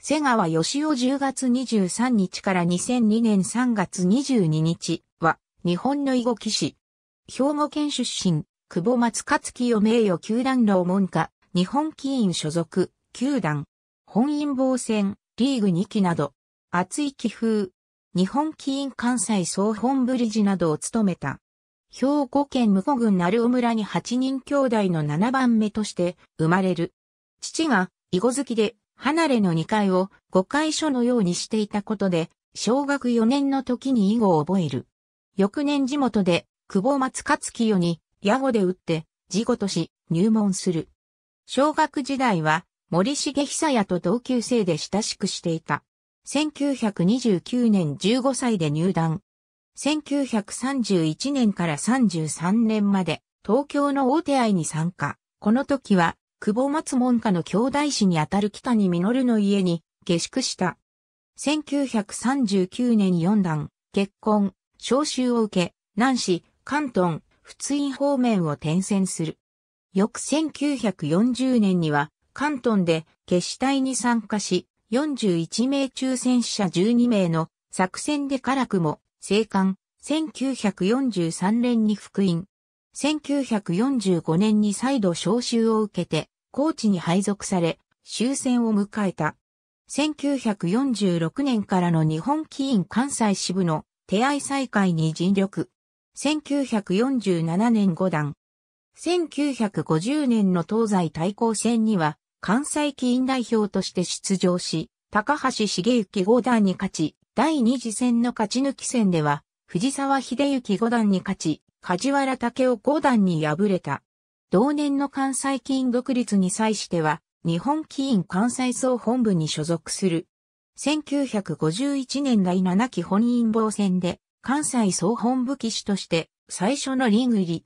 瀬川義夫10月23日から2002年3月22日は、日本の囲碁騎士。兵庫県出身、久保松勝清名誉球団老門下、日本棋院所属、球団、本因坊戦、リーグ2期など、熱い気風、日本棋院関西総本部理事などを務めた。兵庫県武庫郡鳴尾村に8人兄弟の7番目として生まれる。父が囲碁好きで離れの2階を5階所のようにしていたことで、小学4年の時に以後を覚える。翌年地元で、久保松勝清に、矢後で打って、事後とし、入門する。小学時代は、森重久也と同級生で親しくしていた。1929年15歳で入団。1931年から33年まで、東京の大手愛に参加。この時は、久保松門下の兄弟子にあたる北に実の家に下宿した。1939年4段、結婚、召集を受け、南市、関東、仏院方面を転戦する。翌1940年には、関東で決死隊に参加し、41名中戦死者12名の作戦で辛くも、生還、1943年に福音、1945年に再度召集を受けて、高知に配属され、終戦を迎えた。1946年からの日本棋院関西支部の手合再開に尽力。1947年5段。1950年の東西対抗戦には、関西棋院代表として出場し、高橋茂之五段に勝ち、第二次戦の勝ち抜き戦では、藤沢秀幸五段に勝ち、梶原武雄五段に敗れた。同年の関西金独立に際しては、日本棋院関西総本部に所属する。1951年第7期本因坊戦で、関西総本部騎士として最初のリーグ入り。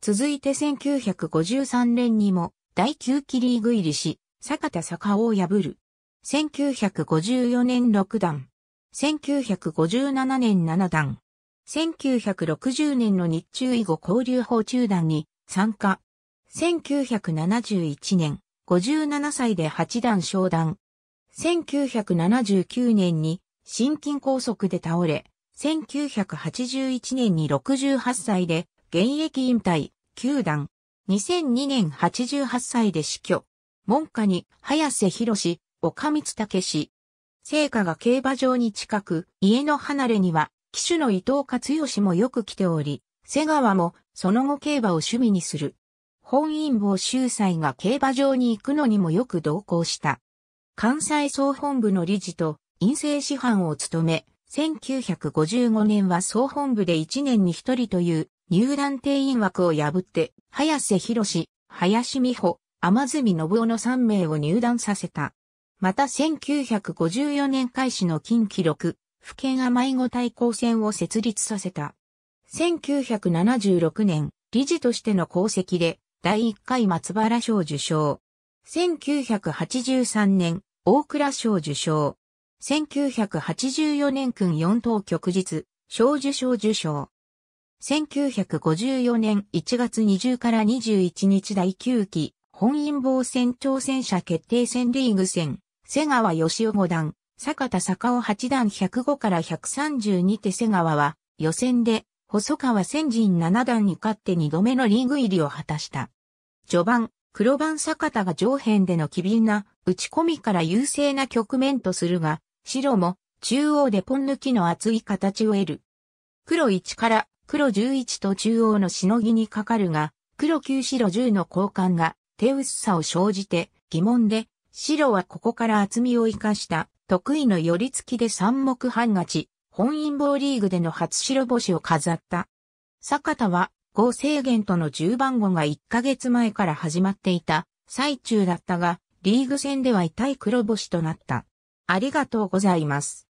続いて1953年にも第9期リーグ入りし、坂田坂を破る。1954年6段。1957年7段。1960年の日中以後交流法中断に参加。1971年、57歳で八段昇段。1979年に心筋梗塞で倒れ、1981年に68歳で現役引退、9段。2002年88歳で死去。門下に早瀬博士、岡光武氏。聖火が競馬場に近く、家の離れには騎手の伊藤勝義もよく来ており、瀬川もその後競馬を趣味にする。本因坊秀才が競馬場に行くのにもよく同行した。関西総本部の理事と陰性師範を務め、1955年は総本部で1年に1人という入団定員枠を破って、早瀬博士、林美穂、天住信夫の3名を入団させた。また1954年開始の近記録、府県甘いご対抗戦を設立させた。1976年、理事としての功績で、第1回松原賞受賞。1983年、大倉賞受賞。1984年君4等局日、賞受賞受賞。1954年1月20から21日第9期、本因坊戦挑戦者決定戦リーグ戦、瀬川義雄五段、坂田坂尾八段105から132手瀬川は、予選で、細川千人七段に勝って二度目のリーグ入りを果たした。序盤、黒番坂田が上辺での機敏な打ち込みから優勢な局面とするが、白も中央でポン抜きの厚い形を得る。黒1から黒11と中央のしのぎにかかるが、黒9白10の交換が手薄さを生じて疑問で、白はここから厚みを生かした得意の寄り付きで三目半勝ち、本因坊リーグでの初白星を飾った。坂田は、合制限との10番後が1ヶ月前から始まっていた最中だったが、リーグ戦では痛い黒星となった。ありがとうございます。